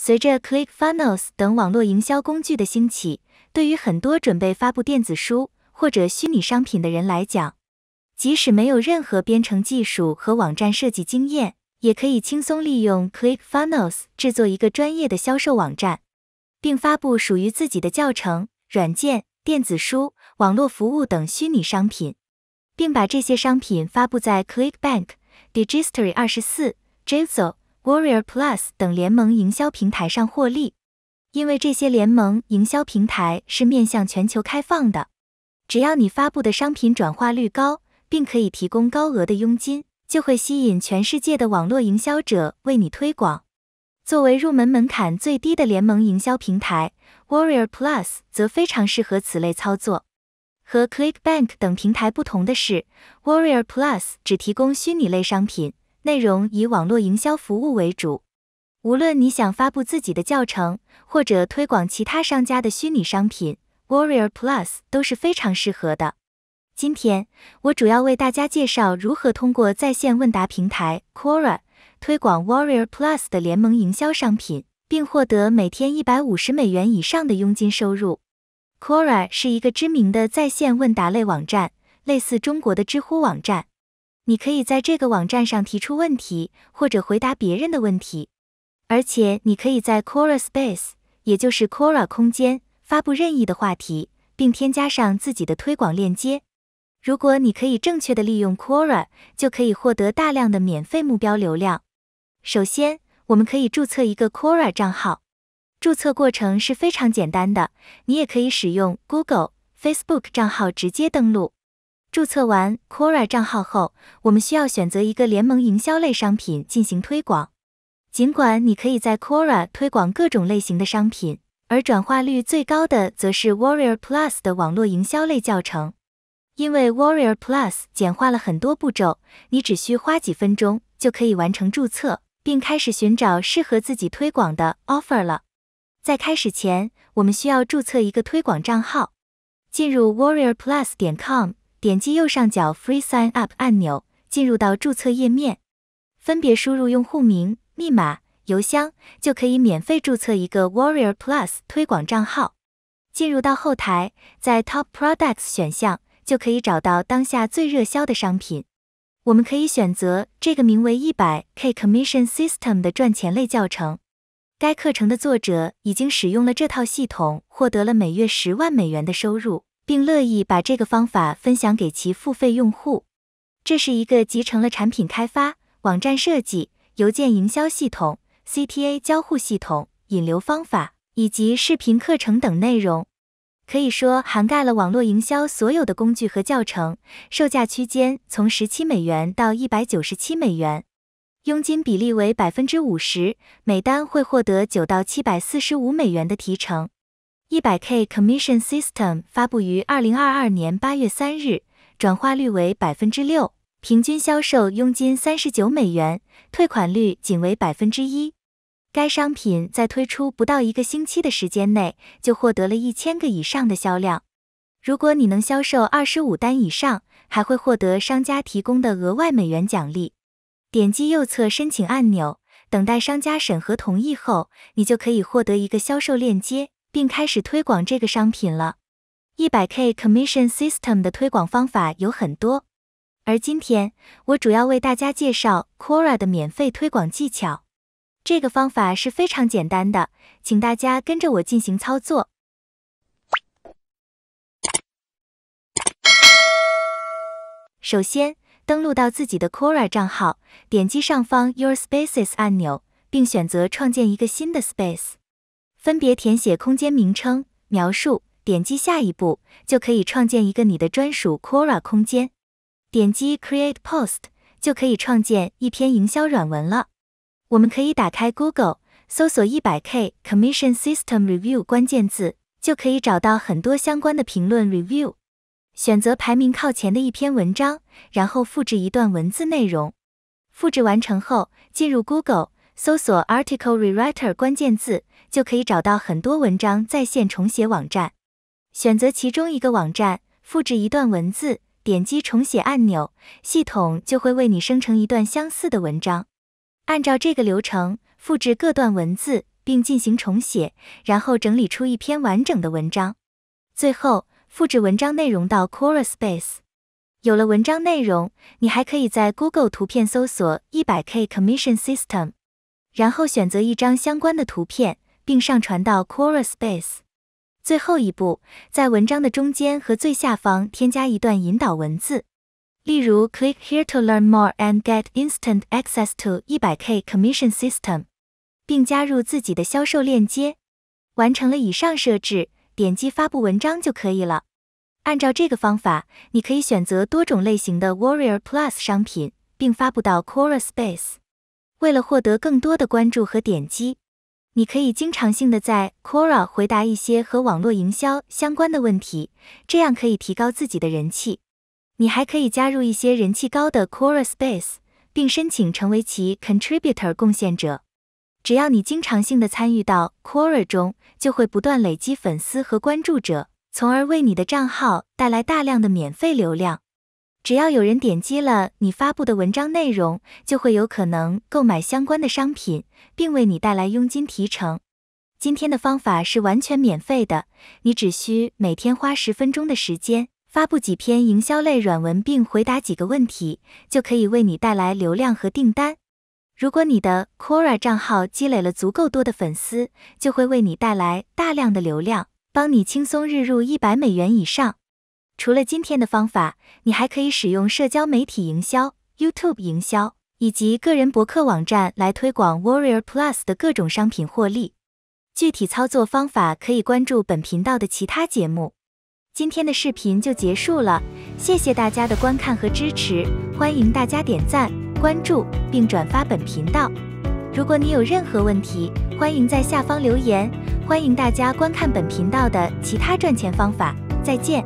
随着 Click Funnels 等网络营销工具的兴起，对于很多准备发布电子书或者虚拟商品的人来讲，即使没有任何编程技术和网站设计经验，也可以轻松利用 Click Funnels 制作一个专业的销售网站，并发布属于自己的教程、软件、电子书、网络服务等虚拟商品，并把这些商品发布在 ClickBank、d i g i s t r y 二十四、g i z z l e Warrior Plus 等联盟营销平台上获利，因为这些联盟营销平台是面向全球开放的。只要你发布的商品转化率高，并可以提供高额的佣金，就会吸引全世界的网络营销者为你推广。作为入门门槛最低的联盟营销平台，Warrior Plus 则非常适合此类操作。和 ClickBank 等平台不同的是，Warrior Plus 只提供虚拟类商品。内容以网络营销服务为主，无论你想发布自己的教程，或者推广其他商家的虚拟商品，Warrior Plus 都是非常适合的。今天，我主要为大家介绍如何通过在线问答平台 Quora 推广 Warrior Plus 的联盟营销商品，并获得每天一百五十美元以上的佣金收入。Quora 是一个知名的在线问答类网站，类似中国的知乎网站。你可以在这个网站上提出问题或者回答别人的问题，而且你可以在 Quora Space，也就是 Quora 空间发布任意的话题，并添加上自己的推广链接。如果你可以正确的利用 Quora，就可以获得大量的免费目标流量。首先，我们可以注册一个 Quora 账号，注册过程是非常简单的，你也可以使用 Google、Facebook 账号直接登录。注册完 Quora 账号后，我们需要选择一个联盟营销类商品进行推广。尽管你可以在 Quora 推广各种类型的商品，而转化率最高的则是 Warrior Plus 的网络营销类教程，因为 Warrior Plus 简化了很多步骤，你只需花几分钟就可以完成注册，并开始寻找适合自己推广的 offer 了。在开始前，我们需要注册一个推广账号，进入 Warrior Plus 点 com。点击右上角 Free Sign Up 按钮，进入到注册页面，分别输入用户名、密码、邮箱，就可以免费注册一个 Warrior Plus 推广账号。进入到后台，在 Top Products 选项，就可以找到当下最热销的商品。我们可以选择这个名为 100k Commission System 的赚钱类教程。该课程的作者已经使用了这套系统，获得了每月十万美元的收入。并乐意把这个方法分享给其付费用户。这是一个集成了产品开发、网站设计、邮件营销系统、CTA 交互系统、引流方法以及视频课程等内容，可以说涵盖了网络营销所有的工具和教程。售价区间从十七美元到一百九十七美元，佣金比例为百分之五十，每单会获得九到七百四十五美元的提成。100k commission system 发布于2022年8月3日，转化率为百分之六，平均销售佣金三十九美元，退款率仅为百分之一。该商品在推出不到一个星期的时间内就获得了一千个以上的销量。如果你能销售二十五单以上，还会获得商家提供的额外美元奖励。点击右侧申请按钮，等待商家审核同意后，你就可以获得一个销售链接。并开始推广这个商品了。100k commission system 的推广方法有很多，而今天我主要为大家介绍 Quora 的免费推广技巧。这个方法是非常简单的，请大家跟着我进行操作。首先，登录到自己的 Quora 账号，点击上方 Your Spaces 按钮，并选择创建一个新的 Space。分别填写空间名称、描述，点击下一步就可以创建一个你的专属 Quora 空间。点击 Create Post 就可以创建一篇营销软文了。我们可以打开 Google 搜索 100k Commission System Review 关键字，就可以找到很多相关的评论 review。选择排名靠前的一篇文章，然后复制一段文字内容。复制完成后，进入 Google 搜索 Article Rewriter 关键字。就可以找到很多文章在线重写网站，选择其中一个网站，复制一段文字，点击重写按钮，系统就会为你生成一段相似的文章。按照这个流程，复制各段文字并进行重写，然后整理出一篇完整的文章。最后，复制文章内容到 Quora Space。有了文章内容，你还可以在 Google 图片搜索 “100k commission system”，然后选择一张相关的图片。并上传到 Quora Space。最后一步，在文章的中间和最下方添加一段引导文字，例如 Click here to learn more and get instant access to 100k commission system，并加入自己的销售链接。完成了以上设置，点击发布文章就可以了。按照这个方法，你可以选择多种类型的 Warrior Plus 商品，并发布到 Quora Space。为了获得更多的关注和点击。你可以经常性的在 Quora 回答一些和网络营销相关的问题，这样可以提高自己的人气。你还可以加入一些人气高的 Quora space，并申请成为其 contributor（ 贡献者）。只要你经常性的参与到 Quora 中，就会不断累积粉丝和关注者，从而为你的账号带来大量的免费流量。只要有人点击了你发布的文章内容，就会有可能购买相关的商品，并为你带来佣金提成。今天的方法是完全免费的，你只需每天花十分钟的时间发布几篇营销类软文，并回答几个问题，就可以为你带来流量和订单。如果你的 Quora 账号积累了足够多的粉丝，就会为你带来大量的流量，帮你轻松日入一百美元以上。除了今天的方法，你还可以使用社交媒体营销、YouTube 营销以及个人博客网站来推广 Warrior Plus 的各种商品获利。具体操作方法可以关注本频道的其他节目。今天的视频就结束了，谢谢大家的观看和支持，欢迎大家点赞、关注并转发本频道。如果你有任何问题，欢迎在下方留言。欢迎大家观看本频道的其他赚钱方法。再见。